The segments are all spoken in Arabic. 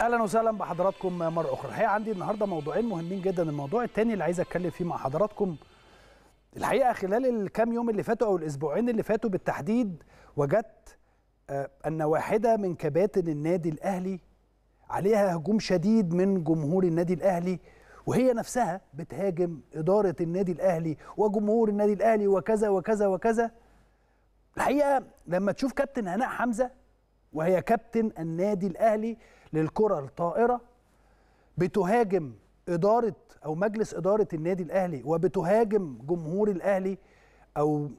اهلا وسهلا بحضراتكم مره اخرى الحقيقه عندي النهارده موضوعين مهمين جدا الموضوع الثاني اللي عايز اتكلم فيه مع حضراتكم الحقيقه خلال الكام يوم اللي فاتوا او الاسبوعين اللي فاتوا بالتحديد وجدت آه، ان واحده من كباتن النادي الاهلي عليها هجوم شديد من جمهور النادي الاهلي وهي نفسها بتهاجم اداره النادي الاهلي وجمهور النادي الاهلي وكذا وكذا وكذا الحقيقه لما تشوف كابتن هناء حمزه وهي كابتن النادي الاهلي للكره الطائره بتهاجم اداره او مجلس اداره النادي الاهلي وبتهاجم جمهور الاهلي او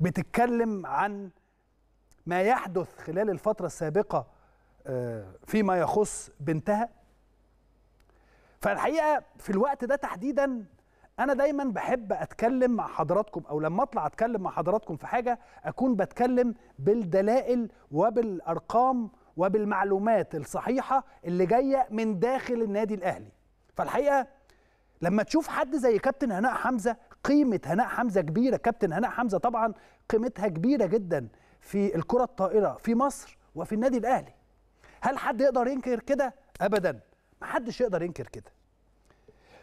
بتتكلم عن ما يحدث خلال الفتره السابقه آه، فيما يخص بنتها فالحقيقه في الوقت ده تحديدا انا دايما بحب اتكلم مع حضراتكم او لما اطلع اتكلم مع حضراتكم في حاجه اكون بتكلم بالدلائل وبالارقام وبالمعلومات الصحيحه اللي جايه من داخل النادي الاهلي فالحقيقه لما تشوف حد زي كابتن هناء حمزه قيمه هناء حمزه كبيره كابتن هناء حمزه طبعا قيمتها كبيره جدا في الكره الطائره في مصر وفي النادي الاهلي هل حد يقدر ينكر كده ابدا ما حدش يقدر ينكر كده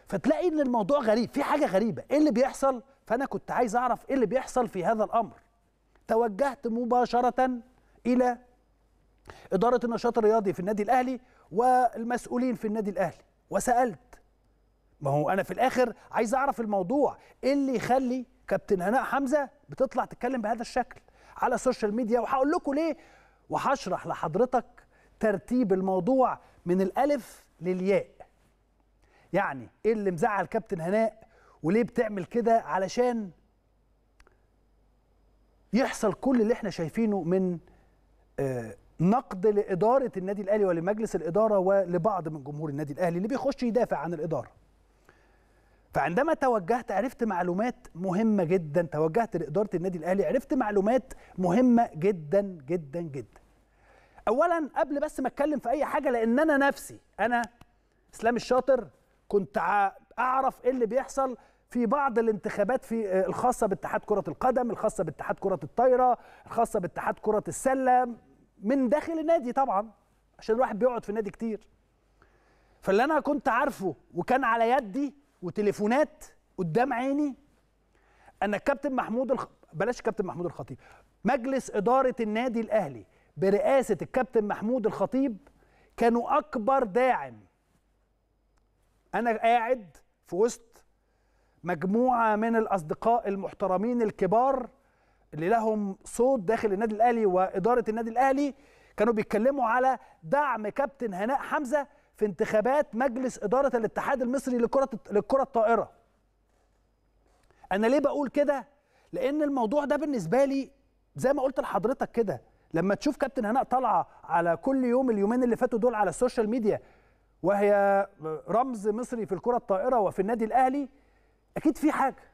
فتلاقي ان الموضوع غريب في حاجه غريبه ايه اللي بيحصل فانا كنت عايز اعرف ايه اللي بيحصل في هذا الامر توجهت مباشره الى إدارة النشاط الرياضي في النادي الأهلي والمسؤولين في النادي الأهلي وسألت ما هو أنا في الآخر عايز أعرف الموضوع إيه اللي يخلي كابتن هناء حمزة بتطلع تتكلم بهذا الشكل على السوشيال ميديا وهقول لكم ليه وهشرح لحضرتك ترتيب الموضوع من الألف للياء يعني إيه اللي مزعل كابتن هناء وليه بتعمل كده علشان يحصل كل اللي احنا شايفينه من آه، نقد لاداره النادي الاهلي ولمجلس الاداره ولبعض من جمهور النادي الاهلي اللي بيخش يدافع عن الاداره. فعندما توجهت عرفت معلومات مهمه جدا توجهت لاداره النادي الاهلي عرفت معلومات مهمه جدا جدا جدا. اولا قبل بس ما اتكلم في اي حاجه لان انا نفسي انا اسلام الشاطر كنت اعرف ايه اللي بيحصل في بعض الانتخابات في آه، الخاصه باتحاد كره القدم الخاصه باتحاد كره الطايره الخاصه باتحاد كره السله من داخل النادي طبعا عشان الواحد بيقعد في النادي كتير فاللي انا كنت عارفه وكان على يدي وتليفونات قدام عيني ان الكابتن محمود الخ... بلاش كابتن محمود الخطيب مجلس اداره النادي الاهلي برئاسه الكابتن محمود الخطيب كانوا اكبر داعم انا قاعد في وسط مجموعه من الاصدقاء المحترمين الكبار اللي لهم صوت داخل النادي الاهلي واداره النادي الاهلي كانوا بيتكلموا على دعم كابتن هناء حمزه في انتخابات مجلس اداره الاتحاد المصري لكره للكره الطائره انا ليه بقول كده لان الموضوع ده بالنسبه لي زي ما قلت لحضرتك كده لما تشوف كابتن هناء طالعه على كل يوم اليومين اللي فاتوا دول على السوشيال ميديا وهي رمز مصري في الكره الطائره وفي النادي الاهلي اكيد في حاجه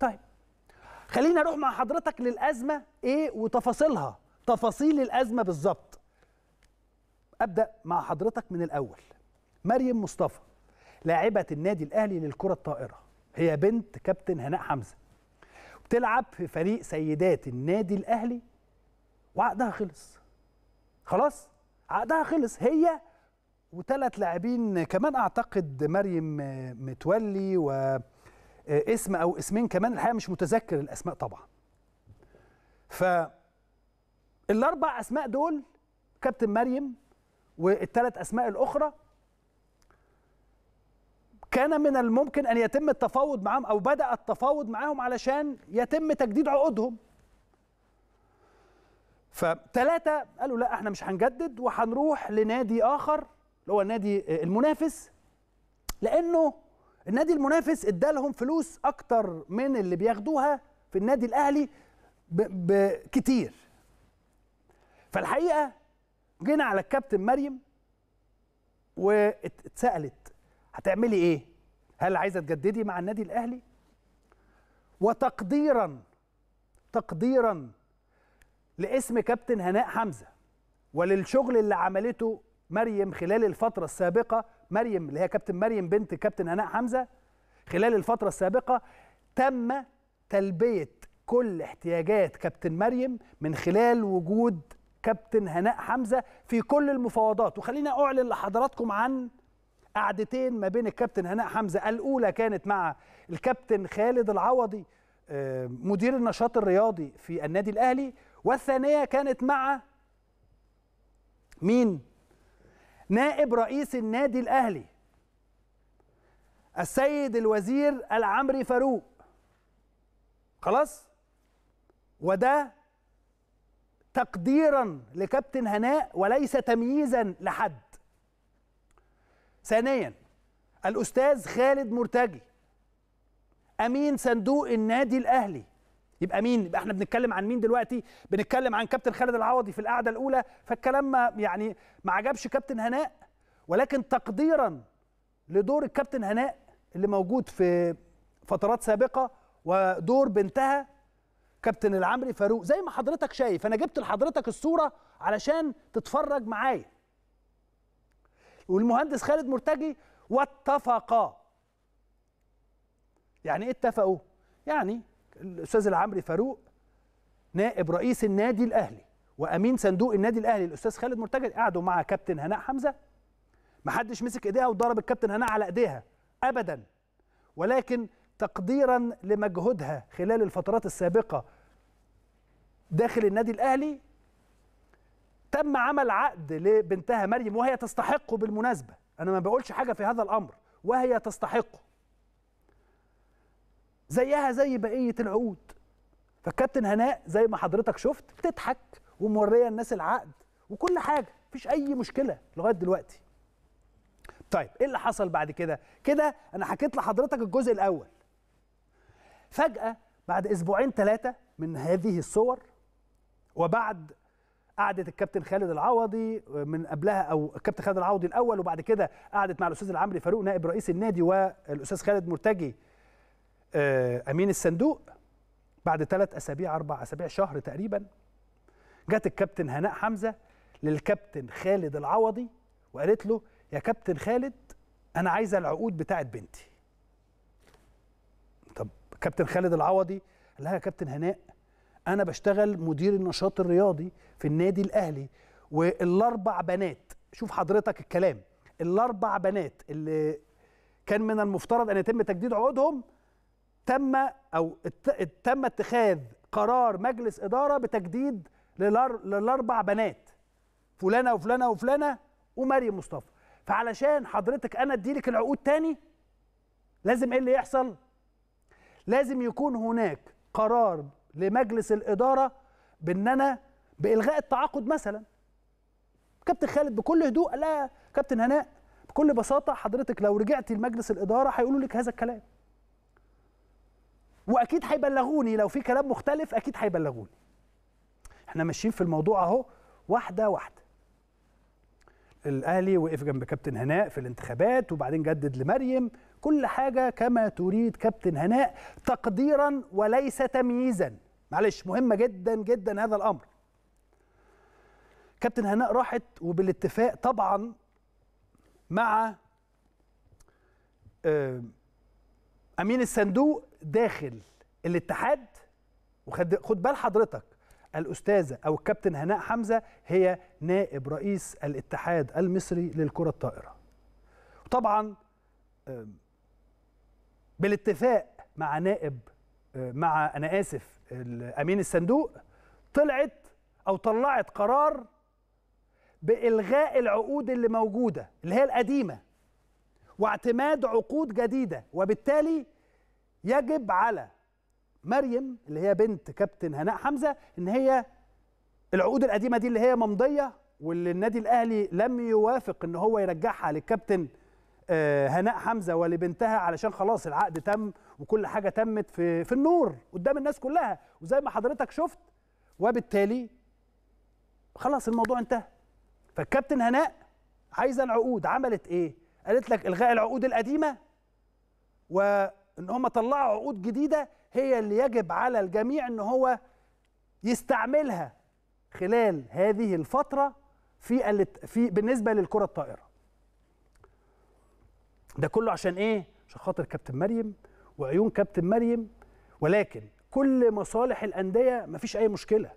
طيب خلينا اروح مع حضرتك للازمه ايه وتفاصيلها تفاصيل الازمه بالظبط ابدا مع حضرتك من الاول مريم مصطفى لاعبه النادي الاهلي للكره الطائره هي بنت كابتن هناء حمزه بتلعب في فريق سيدات النادي الاهلي وعقدها خلص خلاص عقدها خلص هي وثلاث لاعبين كمان اعتقد مريم متولي و اسم او اسمين كمان الحقيقه مش متذكر الاسماء طبعا ف الاربع اسماء دول كابتن مريم والثلاث اسماء الاخرى كان من الممكن ان يتم التفاوض معهم او بدا التفاوض معهم علشان يتم تجديد عقودهم فثلاثة قالوا لا احنا مش هنجدد وهنروح لنادي اخر اللي هو النادي المنافس لانه النادي المنافس ادالهم فلوس اكتر من اللي بياخدوها في النادي الاهلي بكتير فالحقيقه جينا على الكابتن مريم واتسالت هتعملي ايه هل عايزه تجددي مع النادي الاهلي وتقديرا تقديرا لاسم كابتن هناء حمزه وللشغل اللي عملته مريم خلال الفترة السابقة مريم اللي هي كابتن مريم بنت كابتن هناء حمزة خلال الفترة السابقة تم تلبية كل احتياجات كابتن مريم من خلال وجود كابتن هناء حمزة في كل المفاوضات وخلينا أعلن لحضراتكم عن قعدتين ما بين الكابتن هناء حمزة الأولى كانت مع الكابتن خالد العوضي آه، مدير النشاط الرياضي في النادي الأهلي والثانية كانت مع مين نائب رئيس النادي الاهلي السيد الوزير العمري فاروق خلاص وده تقديرا لكابتن هناء وليس تمييزا لحد ثانيا الاستاذ خالد مرتجي امين صندوق النادي الاهلي يبقى مين يبقى احنا بنتكلم عن مين دلوقتي بنتكلم عن كابتن خالد العوضي في القعده الاولى فالكلام ما يعني ما عجبش كابتن هناء ولكن تقديرا لدور الكابتن هناء اللي موجود في فترات سابقه ودور بنتها كابتن العمري فاروق زي ما حضرتك شايف انا جبت لحضرتك الصوره علشان تتفرج معايا والمهندس خالد مرتجي واتفقا يعني ايه اتفقوا يعني الاستاذ العمري فاروق نائب رئيس النادي الاهلي وامين صندوق النادي الاهلي الاستاذ خالد مرتجى قعدوا مع كابتن هناء حمزه ما حدش مسك ايديها وضرب الكابتن هناء على ايديها ابدا ولكن تقديرا لمجهودها خلال الفترات السابقه داخل النادي الاهلي تم عمل عقد لبنتها مريم وهي تستحقه بالمناسبه انا ما بقولش حاجه في هذا الامر وهي تستحقه زيها زي بقيه العقود فالكابتن هناء زي ما حضرتك شفت بتضحك وموريه الناس العقد وكل حاجه مفيش اي مشكله لغايه دلوقتي طيب ايه اللي حصل بعد كده كده انا حكيت لحضرتك الجزء الاول فجاه بعد اسبوعين ثلاثه من هذه الصور وبعد قعدة الكابتن خالد العوضي من قبلها او الكابتن خالد العوضي الاول وبعد كده قعدت مع الاستاذ العمري فاروق نائب رئيس النادي والاستاذ خالد مرتجي آه، امين الصندوق بعد ثلاث اسابيع اربع اسابيع شهر تقريبا جت الكابتن هناء حمزه للكابتن خالد العوضي وقالت له يا كابتن خالد انا عايزه العقود بتاعه بنتي طب كابتن خالد العوضي قال لها يا كابتن هناء انا بشتغل مدير النشاط الرياضي في النادي الاهلي والاربع بنات شوف حضرتك الكلام الاربع بنات اللي كان من المفترض ان يتم تجديد عقودهم تم او تم اتخاذ قرار مجلس اداره بتجديد للاربع بنات فلانه وفلانه وفلانه ومريم مصطفى فعلشان حضرتك انا اديلك العقود تاني لازم ايه اللي يحصل لازم يكون هناك قرار لمجلس الاداره بان انا بالغاء التعاقد مثلا كابتن خالد بكل هدوء لا كابتن هناء بكل بساطه حضرتك لو رجعت لمجلس الاداره هيقولوا لك هذا الكلام واكيد هيبلغوني لو في كلام مختلف اكيد هيبلغوني احنا ماشيين في الموضوع اهو واحده واحده الاهلي وقف جنب كابتن هناء في الانتخابات وبعدين جدد لمريم كل حاجه كما تريد كابتن هناء تقديرا وليس تمييزا معلش مهمه جدا جدا هذا الامر كابتن هناء راحت وبالاتفاق طبعا مع آه، امين الصندوق داخل الاتحاد وخد خد بال حضرتك الاستاذه او الكابتن هناء حمزه هي نائب رئيس الاتحاد المصري للكره الطائره وطبعا بالاتفاق مع نائب آه، مع انا اسف امين الصندوق طلعت او طلعت قرار بالغاء العقود اللي موجوده اللي هي القديمه واعتماد عقود جديده وبالتالي يجب على مريم اللي هي بنت كابتن هناء حمزه ان هي العقود القديمه دي اللي هي ممضيه واللي النادي الاهلي لم يوافق ان هو يرجعها للكابتن آه، هناء حمزه ولبنتها علشان خلاص العقد تم وكل حاجه تمت في في النور قدام الناس كلها وزي ما حضرتك شفت وبالتالي خلاص الموضوع انتهى فالكابتن هناء عايزه العقود عملت ايه؟ قالت لك الغاء العقود القديمه و ان هم طلعوا عقود جديده هي اللي يجب على الجميع ان هو يستعملها خلال هذه الفتره في في بالنسبه للكره الطائره ده كله عشان ايه عشان خاطر كابتن مريم وعيون كابتن مريم ولكن كل مصالح الانديه مفيش اي مشكله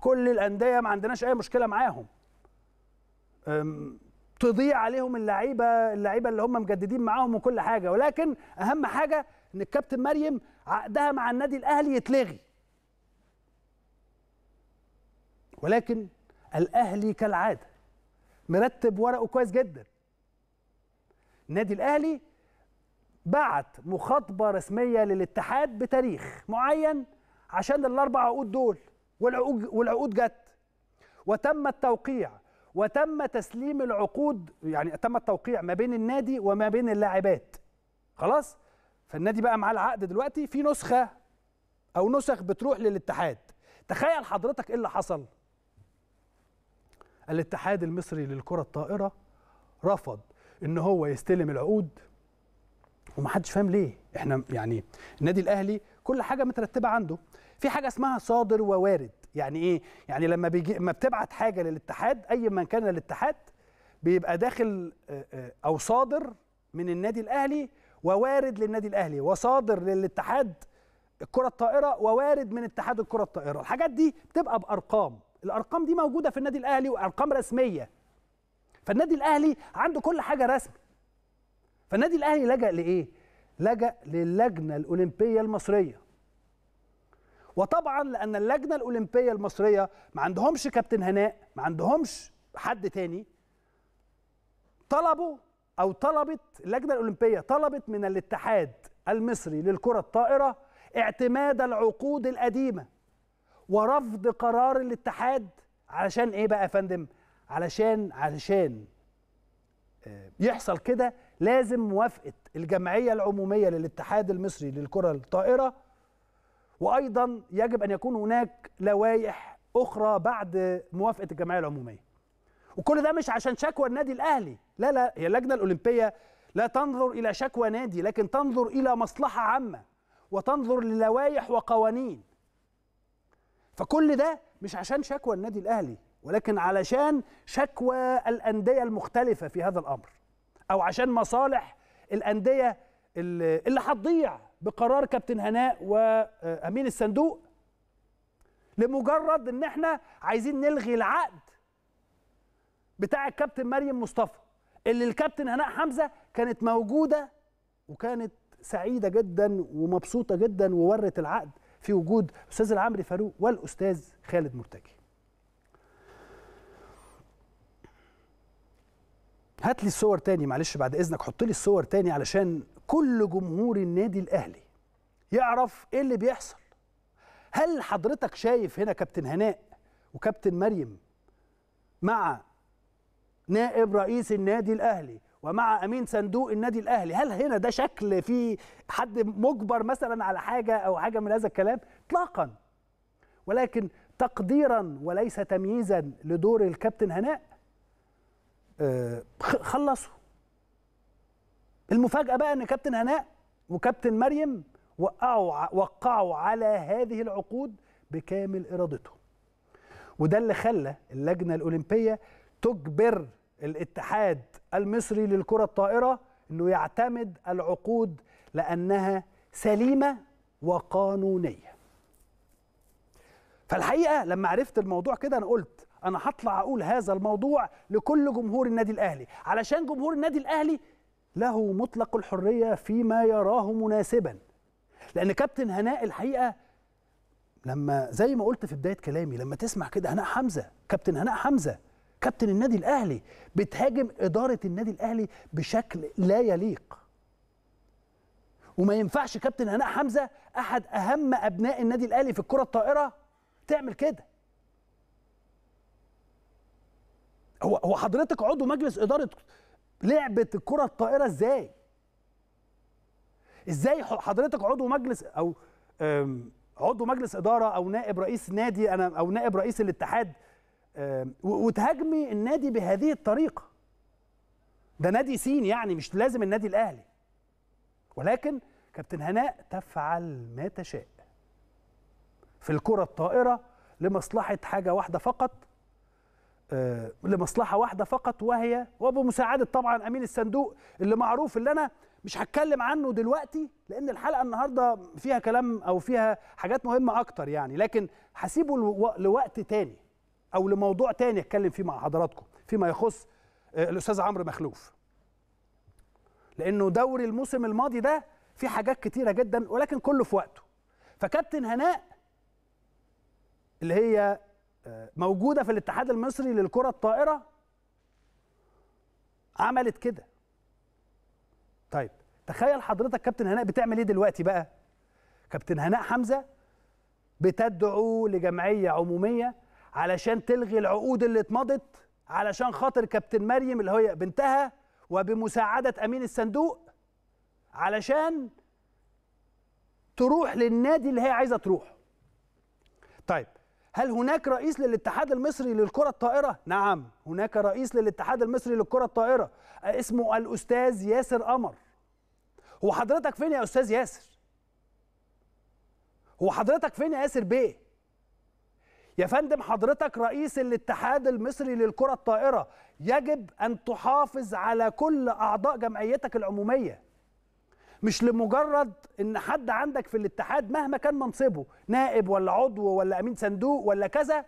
كل الانديه ما عندناش اي مشكله معاهم تضيع عليهم اللعيبه اللعيبه اللي هم مجددين معاهم وكل حاجه ولكن اهم حاجه ان الكابتن مريم عقدها مع النادي الاهلي يتلغي ولكن الاهلي كالعاده مرتب ورقه كويس جدا النادي الاهلي بعت مخاطبه رسميه للاتحاد بتاريخ معين عشان الاربع عقود دول والعقود والعقود جت وتم التوقيع وتم تسليم العقود يعني تم التوقيع ما بين النادي وما بين اللاعبات خلاص فالنادي بقى معاه العقد دلوقتي في نسخه او نسخ بتروح للاتحاد تخيل حضرتك ايه اللي حصل الاتحاد المصري للكره الطائره رفض ان هو يستلم العقود ومحدش فاهم ليه احنا يعني النادي الاهلي كل حاجه مترتبه عنده في حاجه اسمها صادر ووارد يعني ايه يعني لما بيجي لما بتبعت حاجه للاتحاد اي من كان الاتحاد بيبقى داخل آه، آه، او صادر من النادي الاهلي ووارد للنادي الاهلي وصادر للاتحاد الكره الطائره ووارد من اتحاد الكره الطائره الحاجات دي بتبقى بارقام الارقام دي موجوده في النادي الاهلي وارقام رسميه فالنادي الاهلي عنده كل حاجه رسمي فالنادي الاهلي لجأ لايه لجأ للجنه الاولمبيه المصريه وطبعا لان اللجنه الاولمبيه المصريه ما عندهمش كابتن هناء ما عندهمش حد تاني طلبوا او طلبت اللجنه الاولمبيه طلبت من الاتحاد المصري للكره الطائره اعتماد العقود القديمه ورفض قرار الاتحاد علشان ايه بقى يا فندم علشان علشان آه، يحصل كده لازم موافقه الجمعيه العموميه للاتحاد المصري للكره الطائره وايضا يجب ان يكون هناك لوائح اخرى بعد موافقه الجمعيه العموميه وكل ده مش عشان شكوى النادي الاهلي لا لا هي اللجنه الاولمبيه لا تنظر الى شكوى نادي لكن تنظر الى مصلحه عامه وتنظر للوائح وقوانين فكل ده مش عشان شكوى النادي الاهلي ولكن علشان شكوى الانديه المختلفه في هذا الامر او عشان مصالح الانديه اللي هتضيع بقرار كابتن هناء وامين الصندوق لمجرد ان احنا عايزين نلغي العقد بتاع الكابتن مريم مصطفى اللي الكابتن هناء حمزه كانت موجوده وكانت سعيده جدا ومبسوطه جدا وورت العقد في وجود استاذ العمري فاروق والاستاذ خالد مرتجي هات لي الصور تاني معلش بعد اذنك حط لي الصور تاني علشان كل جمهور النادي الاهلي يعرف ايه اللي بيحصل هل حضرتك شايف هنا كابتن هناء وكابتن مريم مع نائب رئيس النادي الاهلي ومع امين صندوق النادي الاهلي هل هنا ده شكل في حد مجبر مثلا على حاجه او حاجه من هذا الكلام اطلاقا ولكن تقديرا وليس تمييزا لدور الكابتن هناء آه، خلصوا المفاجاه بقى ان كابتن هناء وكابتن مريم وقعوا وقعوا على هذه العقود بكامل ارادتهم وده اللي خلى اللجنه الاولمبيه تجبر الاتحاد المصري للكره الطائره انه يعتمد العقود لانها سليمه وقانونيه فالحقيقه لما عرفت الموضوع كده انا قلت انا هطلع اقول هذا الموضوع لكل جمهور النادي الاهلي علشان جمهور النادي الاهلي له مطلق الحرية فيما يراه مناسبا لأن كابتن هناء الحقيقة لما زي ما قلت في بداية كلامي لما تسمع كده هناء حمزة كابتن هناء حمزة كابتن النادي الأهلي بتهاجم إدارة النادي الأهلي بشكل لا يليق وما ينفعش كابتن هناء حمزة أحد أهم أبناء النادي الأهلي في الكرة الطائرة تعمل كده هو هو حضرتك عضو مجلس إدارة لعبه الكره الطائره ازاي ازاي حضرتك عضو مجلس او عضو مجلس اداره او نائب رئيس نادي انا او نائب رئيس الاتحاد وتهاجمي النادي بهذه الطريقه ده نادي سين يعني مش لازم النادي الاهلي ولكن كابتن هناء تفعل ما تشاء في الكره الطائره لمصلحه حاجه واحده فقط آه، لمصلحه واحده فقط وهي وبمساعده طبعا امين الصندوق اللي معروف اللي انا مش هتكلم عنه دلوقتي لان الحلقه النهارده فيها كلام او فيها حاجات مهمه اكتر يعني لكن هسيبه لوقت تاني او لموضوع تاني اتكلم فيه مع حضراتكم فيما يخص آه، الاستاذ عمرو مخلوف لانه دوري الموسم الماضي ده في حاجات كتيره جدا ولكن كله في وقته فكابتن هناء اللي هي موجوده في الاتحاد المصري للكره الطائره عملت كده طيب تخيل حضرتك كابتن هناء بتعمل ايه دلوقتي بقى كابتن هناء حمزه بتدعو لجمعيه عموميه علشان تلغي العقود اللي اتمضت علشان خاطر كابتن مريم اللي هي بنتها وبمساعده امين الصندوق علشان تروح للنادي اللي هي عايزه تروح طيب هل هناك رئيس للاتحاد المصري للكرة الطائرة؟ نعم هناك رئيس للاتحاد المصري للكرة الطائرة اسمه الأستاذ ياسر قمر هو حضرتك فين يا أستاذ ياسر؟ هو حضرتك فين يا ياسر بيه؟ يا فندم حضرتك رئيس الاتحاد المصري للكرة الطائرة يجب أن تحافظ على كل أعضاء جمعيتك العمومية مش لمجرد ان حد عندك في الاتحاد مهما كان منصبه نائب ولا عضو ولا امين صندوق ولا كذا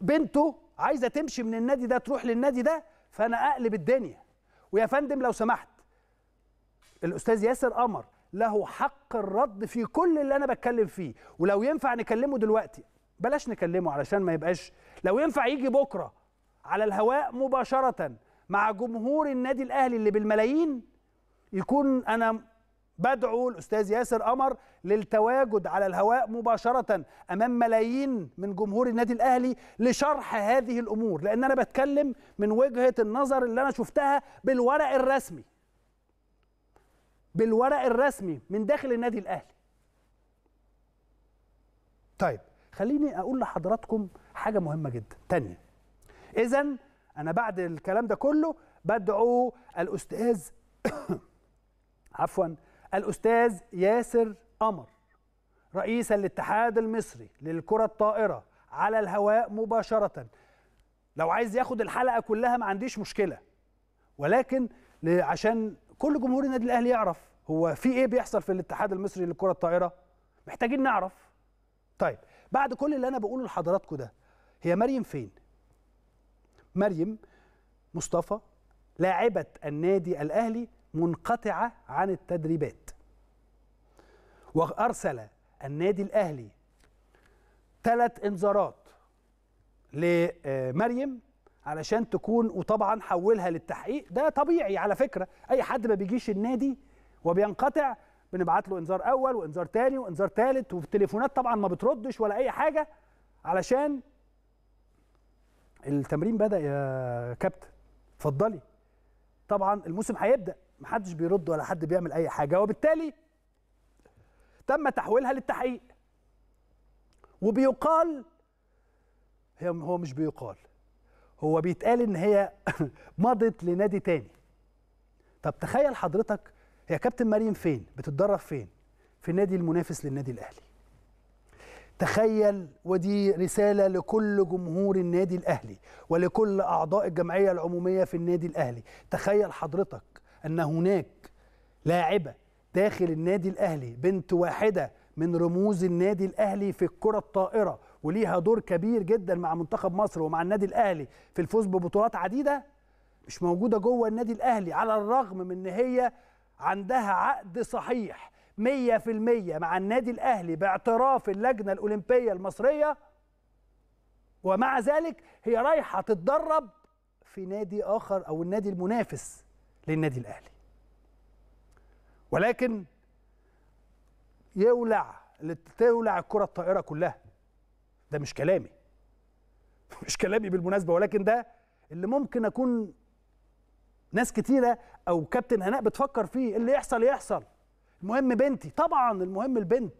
بنته عايزه تمشي من النادي ده تروح للنادي ده فانا اقلب الدنيا ويا فندم لو سمحت الاستاذ ياسر قمر له حق الرد في كل اللي انا بتكلم فيه ولو ينفع نكلمه دلوقتي بلاش نكلمه علشان ما يبقاش لو ينفع يجي بكره على الهواء مباشره مع جمهور النادي الاهلي اللي بالملايين يكون انا بدعو الاستاذ ياسر قمر للتواجد على الهواء مباشره امام ملايين من جمهور النادي الاهلي لشرح هذه الامور لان انا بتكلم من وجهه النظر اللي انا شفتها بالورق الرسمي بالورق الرسمي من داخل النادي الاهلي طيب خليني اقول لحضراتكم حاجه مهمه جدا تانية اذا انا بعد الكلام ده كله بدعو الاستاذ عفوا الأستاذ ياسر قمر رئيس الاتحاد المصري للكرة الطائرة على الهواء مباشرة لو عايز ياخد الحلقة كلها ما عنديش مشكلة ولكن عشان كل جمهور النادي الأهلي يعرف هو في إيه بيحصل في الاتحاد المصري للكرة الطائرة محتاجين نعرف طيب بعد كل اللي أنا بقوله لحضراتكم ده هي مريم فين؟ مريم مصطفى لاعبة النادي الأهلي منقطعة عن التدريبات وأرسل النادي الأهلي ثلاث انذارات لمريم آه، علشان تكون وطبعا حولها للتحقيق ده طبيعي على فكرة أي حد ما بيجيش النادي وبينقطع بنبعت له انذار اول وانذار تاني وانذار تالت والتليفونات طبعا ما بتردش ولا اي حاجه علشان التمرين بدا يا كابتن اتفضلي طبعا الموسم هيبدا محدش بيرد ولا حد بيعمل اي حاجه وبالتالي تم تحويلها للتحقيق وبيقال هي هو مش بيقال هو بيتقال ان هي مضت لنادي تاني طب تخيل حضرتك هي كابتن مريم فين بتتدرب فين في النادي المنافس للنادي الاهلي تخيل ودي رسالة لكل جمهور النادي الأهلي ولكل أعضاء الجمعية العمومية في النادي الأهلي تخيل حضرتك ان هناك لاعبه داخل النادي الاهلي بنت واحده من رموز النادي الاهلي في الكره الطائره وليها دور كبير جدا مع منتخب مصر ومع النادي الاهلي في الفوز ببطولات عديده مش موجوده جوه النادي الاهلي على الرغم من ان هي عندها عقد صحيح 100% مع النادي الاهلي باعتراف اللجنه الاولمبيه المصريه ومع ذلك هي رايحه تتدرب في نادي اخر او النادي المنافس للنادي الاهلي ولكن يولع تولع الكره الطائره كلها ده مش كلامي مش كلامي بالمناسبه ولكن ده اللي ممكن اكون ناس كتيره او كابتن هناء بتفكر فيه اللي يحصل يحصل المهم بنتي طبعا المهم البنت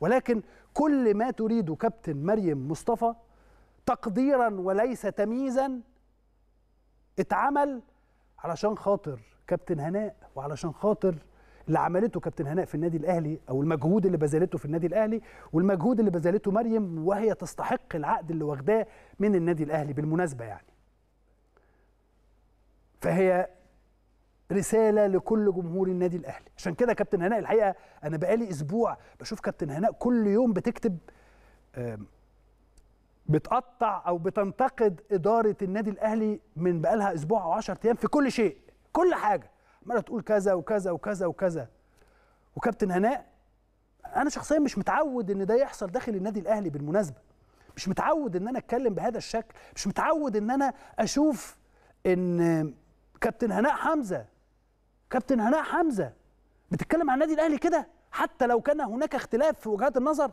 ولكن كل ما تريده كابتن مريم مصطفى تقديرا وليس تمييزا اتعمل علشان خاطر كابتن هناء وعلشان خاطر اللي عملته كابتن هناء في النادي الاهلي او المجهود اللي بذلته في النادي الاهلي والمجهود اللي بذلته مريم وهي تستحق العقد اللي واخداه من النادي الاهلي بالمناسبه يعني فهي رساله لكل جمهور النادي الاهلي عشان كده كابتن هناء الحقيقه انا بقالي اسبوع بشوف كابتن هناء كل يوم بتكتب بتقطع او بتنتقد اداره النادي الاهلي من بقالها اسبوع او 10 ايام في كل شيء كل حاجه عماله تقول كذا وكذا وكذا وكذا وكابتن هناء انا شخصيا مش متعود ان ده يحصل داخل النادي الاهلي بالمناسبه مش متعود ان انا اتكلم بهذا الشكل مش متعود ان انا اشوف ان كابتن هناء حمزه كابتن هناء حمزه بتتكلم عن النادي الاهلي كده حتى لو كان هناك اختلاف في وجهات النظر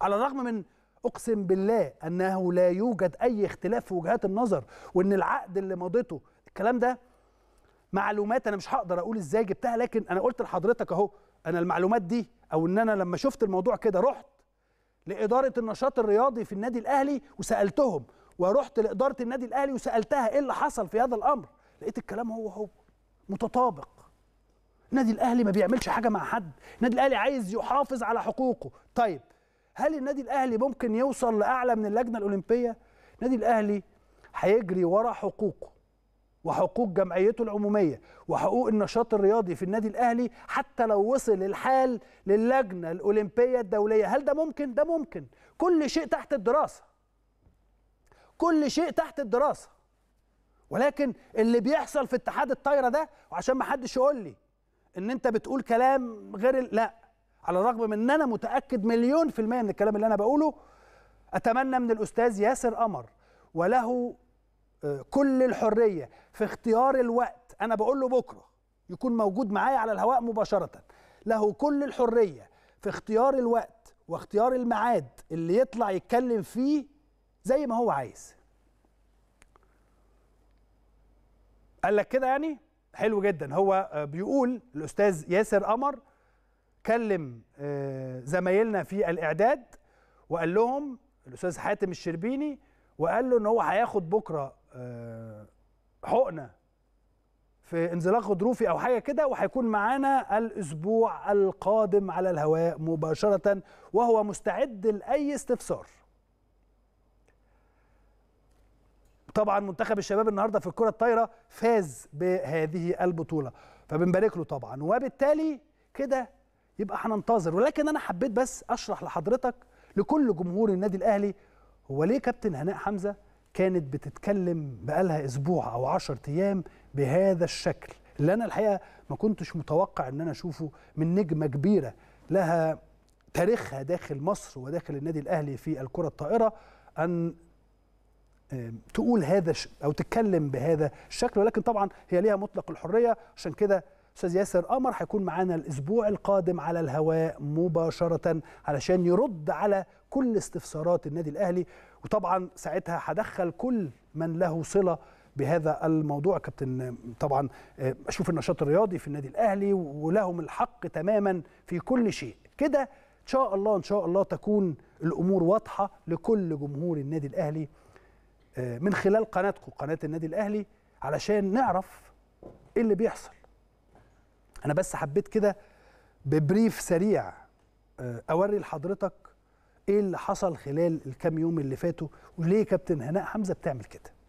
على الرغم من اقسم بالله انه لا يوجد اي اختلاف في وجهات النظر وان العقد اللي مضيته الكلام ده معلومات انا مش هقدر اقول ازاي جبتها لكن انا قلت لحضرتك اهو انا المعلومات دي او ان انا لما شفت الموضوع كده رحت لاداره النشاط الرياضي في النادي الاهلي وسالتهم ورحت لاداره النادي الاهلي وسالتها ايه اللي حصل في هذا الامر لقيت الكلام هو هو متطابق النادي الاهلي ما بيعملش حاجه مع حد النادي الاهلي عايز يحافظ على حقوقه طيب هل النادي الاهلي ممكن يوصل لاعلى من اللجنه الاولمبيه النادي الاهلي هيجري ورا حقوقه وحقوق جمعيته العموميه وحقوق النشاط الرياضي في النادي الاهلي حتى لو وصل الحال للجنه الاولمبيه الدوليه هل ده ممكن ده ممكن كل شيء تحت الدراسه كل شيء تحت الدراسه ولكن اللي بيحصل في اتحاد الطايره ده وعشان ما حدش يقول لي ان انت بتقول كلام غير لا على الرغم من ان انا متاكد مليون في الميه من الكلام اللي انا بقوله اتمنى من الاستاذ ياسر قمر وله آه، كل الحريه في اختيار الوقت انا بقول له بكره يكون موجود معايا على الهواء مباشره له كل الحريه في اختيار الوقت واختيار الميعاد اللي يطلع يتكلم فيه زي ما هو عايز قال لك كده يعني حلو جدا هو آه، بيقول الاستاذ ياسر قمر كلم آه، زمايلنا في الاعداد وقال لهم الاستاذ حاتم الشربيني وقال له ان هو هياخد بكره آه، حقنه في انزلاق غضروفي او حاجه كده وهيكون معانا الاسبوع القادم على الهواء مباشره وهو مستعد لاي استفسار طبعا منتخب الشباب النهارده في الكره الطايره فاز بهذه البطوله فبنبارك له طبعا وبالتالي كده يبقى هننتظر ولكن انا حبيت بس اشرح لحضرتك لكل جمهور النادي الاهلي هو ليه كابتن هناء حمزه كانت بتتكلم بقالها اسبوع او 10 ايام بهذا الشكل اللي انا الحقيقه ما كنتش متوقع ان انا اشوفه من نجمه كبيره لها تاريخها داخل مصر وداخل النادي الاهلي في الكره الطائره ان تقول هذا او تتكلم بهذا الشكل ولكن طبعا هي ليها مطلق الحريه عشان كده استاذ ياسر قمر هيكون معانا الاسبوع القادم على الهواء مباشره علشان يرد على كل استفسارات النادي الاهلي وطبعا ساعتها هدخل كل من له صله بهذا الموضوع كابتن طبعا آه، اشوف النشاط الرياضي في النادي الاهلي ولهم الحق تماما في كل شيء كده ان شاء الله ان شاء الله تكون الامور واضحه لكل جمهور النادي الاهلي آه، من خلال قناتكم قناه النادي الاهلي علشان نعرف ايه اللي بيحصل انا بس حبيت كده ببريف سريع آه، اوري لحضرتك ايه اللي حصل خلال الكام يوم اللي فاتوا وليه كابتن هناء حمزه بتعمل كده